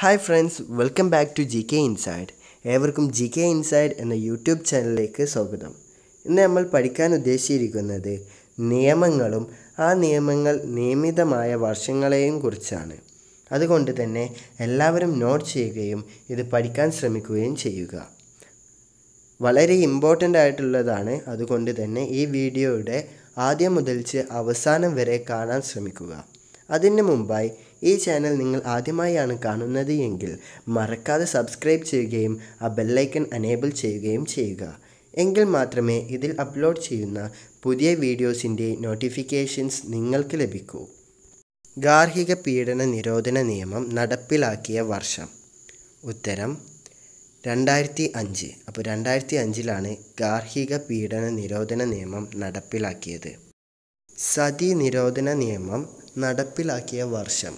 Hi friends welcome back to G K inside ഏവർക്കും G K inside എന്ന YouTube ചാനലിലേക്ക് സ്വാഗതം ഇന്ന് നമ്മൾ പഠിക്കാൻ ഉദ്ദേശിച്ചിരിക്കുന്നത് നിയമങ്ങളും ആ നിയമങ്ങൾ നിയമിതമായ വർഷങ്ങളെയും കുറിച്ചാണ് അതുകൊണ്ട് തന്നെ എല്ലാവരും നോട്ട് ചെയ്യുകയും ഇത് പഠിക്കാൻ ശ്രമിക്കുകയും ചെയ്യുക വളരെ ഇമ്പോർട്ടൻ്റ് ആയിട്ടുള്ളതാണ് അതുകൊണ്ട് തന്നെ ഈ വീഡിയോയുടെ ആദ്യം മുതൽച്ച് അവസാനം വരെ കാണാൻ ശ്രമിക്കുക അതിന് മുമ്പായി ഈ ചാനൽ നിങ്ങൾ ആദ്യമായാണ് കാണുന്നത് എങ്കിൽ മറക്കാതെ സബ്സ്ക്രൈബ് ചെയ്യുകയും ആ ബെല്ലൈക്കൺ അനേബിൾ ചെയ്യുകയും ചെയ്യുക എങ്കിൽ മാത്രമേ ഇതിൽ അപ്ലോഡ് ചെയ്യുന്ന പുതിയ വീഡിയോസിൻ്റെ നോട്ടിഫിക്കേഷൻസ് നിങ്ങൾക്ക് ലഭിക്കൂ ഗാർഹിക പീഡന നിരോധന നിയമം നടപ്പിലാക്കിയ വർഷം ഉത്തരം രണ്ടായിരത്തി അഞ്ച് അപ്പോൾ രണ്ടായിരത്തി അഞ്ചിലാണ് ഗാർഹിക പീഡന നിരോധന നിയമം നടപ്പിലാക്കിയത് സതി നിരോധന നിയമം നടപ്പിലാക്കിയ വർഷം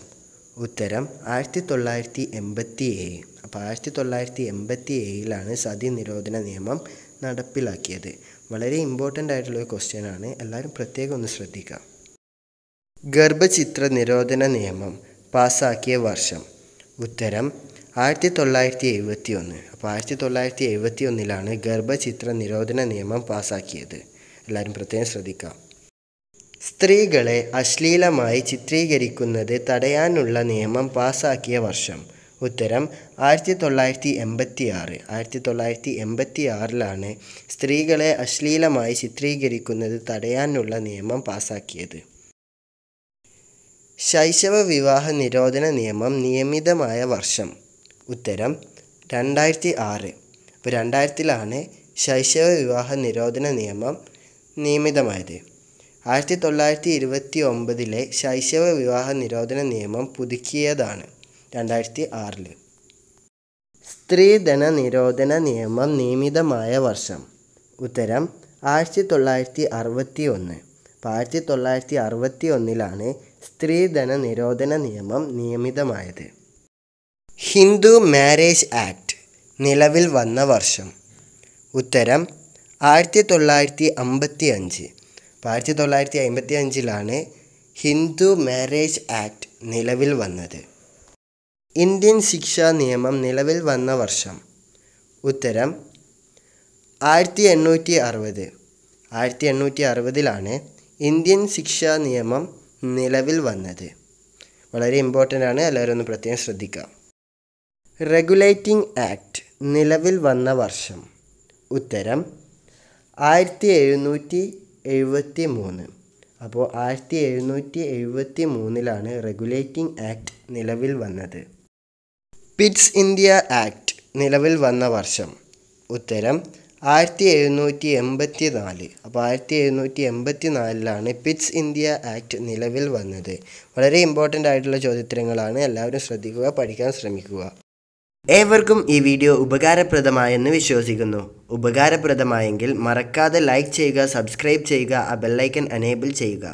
ഉത്തരം ആയിരത്തി തൊള്ളായിരത്തി എൺപത്തി ഏഴ് അപ്പോൾ ആയിരത്തി തൊള്ളായിരത്തി എൺപത്തി ഏഴിലാണ് സതി നിരോധന നിയമം നടപ്പിലാക്കിയത് വളരെ ഇമ്പോർട്ടൻ്റ് ആയിട്ടുള്ള ഒരു ക്വസ്റ്റ്യൻ ആണ് എല്ലാവരും പ്രത്യേകം ഒന്ന് ശ്രദ്ധിക്കാം ഗർഭചിത്ര നിരോധന നിയമം പാസ്സാക്കിയ വർഷം ഉത്തരം ആയിരത്തി തൊള്ളായിരത്തി എഴുപത്തി ഒന്ന് അപ്പോൾ ആയിരത്തി തൊള്ളായിരത്തി എഴുപത്തി ഒന്നിലാണ് ഗർഭചിത്ര നിരോധന നിയമം പാസ്സാക്കിയത് എല്ലാവരും പ്രത്യേകം ശ്രദ്ധിക്കാം സ്ത്രീകളെ അശ്ലീലമായി ചിത്രീകരിക്കുന്നത് തടയാനുള്ള നിയമം പാസാക്കിയ വർഷം? ഉത്തരം ആയിരത്തി തൊള്ളായിരത്തി ആറ് ആയിരത്തി തൊള്ളായിരത്തി ആറിലാണ് സ്ത്രീകളെ അശ്ലീലമായി ചിത്രീകരിക്കുന്നത് തടയാനുള്ള നിയമം പാസാക്കിയത്. ശൈശവ വിവാഹ നിരോധന നിയമം നിയമിതമായ വർഷം? ഉത്തരം രണ്ടായിരത്തി ആറ്. അപ്പോൾ രണ്ടായിരത്തിലാണ് ശൈശവ വിവാഹ നിരോധന നിയമം നിയമിതമായത്. ആയിരത്തി തൊള്ളായിരത്തി ഇരുപത്തി ഒമ്പതിലെ ശൈശവ വിവാഹ നിരോധന നിയമം പുതുക്കിയതാണ് രണ്ടായിരത്തി ആറിൽ സ്ത്രീധന നിരോധന നിയമം നിയമിതമായ വർഷം ഉത്തരം ആയിരത്തി തൊള്ളായിരത്തി അറുപത്തി ഒന്ന് അപ്പോൾ ആയിരത്തി തൊള്ളായിരത്തി അറുപത്തി ഒന്നിലാണ് സ്ത്രീധന നിരോധന നിയമം നിയമിതമായത് ഹിന്ദു മാരേജ് ആക്ട് നിലവിൽ വന്ന വർഷം ഉത്തരം ആയിരത്തി തൊള്ളായിരത്തി അമ്പത്തി അഞ്ച് ആയിരത്തി തൊള്ളായിരത്തി അമ്പത്തി അഞ്ചിലാണ് ഹിന്ദു മാരേജ് ആക്ട് നിലവിൽ വന്നത് ഇന്ത്യൻ ശിക്ഷാ നിയമം നിലവിൽ വന്ന വർഷം ഉത്തരം ആയിരത്തി എണ്ണൂറ്റി അറുപത് ആയിരത്തി എണ്ണൂറ്റി അറുപതിലാണ് ഇന്ത്യൻ ശിക്ഷാ നിയമം നിലവിൽ വന്നത് വളരെ ഇമ്പോർട്ടൻ്റ് ആണ് എല്ലാവരും ഒന്ന് പ്രത്യേകം ശ്രദ്ധിക്കാം റെഗുലേറ്റിംഗ് ആക്ട് നിലവിൽ വന്ന വർഷം ഉത്തരം ആയിരത്തി എഴുന്നൂറ്റി എഴുപത്തി മൂന്ന് അപ്പോൾ ആയിരത്തി എഴുന്നൂറ്റി എഴുപത്തി മൂന്നിലാണ് റെഗുലേറ്റിംഗ് ആക്ട് നിലവിൽ വന്നത് പിറ്റ്സ് ഇന്ത്യ ആക്ട് നിലവിൽ വന്ന വർഷം ഉത്തരം ആയിരത്തി എഴുന്നൂറ്റി എൺപത്തി നാല് അപ്പോൾ ആയിരത്തി എഴുന്നൂറ്റി എൺപത്തി നാലിലാണ് പിറ്റ്സ് ഇന്ത്യ ആക്ട് നിലവിൽ വന്നത് വളരെ ഇമ്പോർട്ടൻ്റ് ആയിട്ടുള്ള ചോദ്യത്തരങ്ങളാണ് എല്ലാവരും ശ്രദ്ധിക്കുക പഠിക്കാൻ ശ്രമിക്കുക ഏവർക്കും ഈ വീഡിയോ ഉപകാരപ്രദമായെന്ന് വിശ്വസിക്കുന്നു ഉപകാരപ്രദമായെങ്കിൽ മറക്കാതെ ലൈക്ക് ചെയ്യുക സബ്സ്ക്രൈബ് ചെയ്യുക ആ ബെല്ലൈക്കൻ അനേബിൾ ചെയ്യുക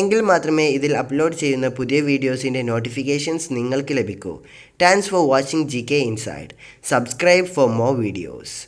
എങ്കിൽ മാത്രമേ ഇതിൽ അപ്ലോഡ് ചെയ്യുന്ന പുതിയ വീഡിയോസിൻ്റെ നോട്ടിഫിക്കേഷൻസ് നിങ്ങൾക്ക് ലഭിക്കൂ thanks for watching G K inside subscribe for more videos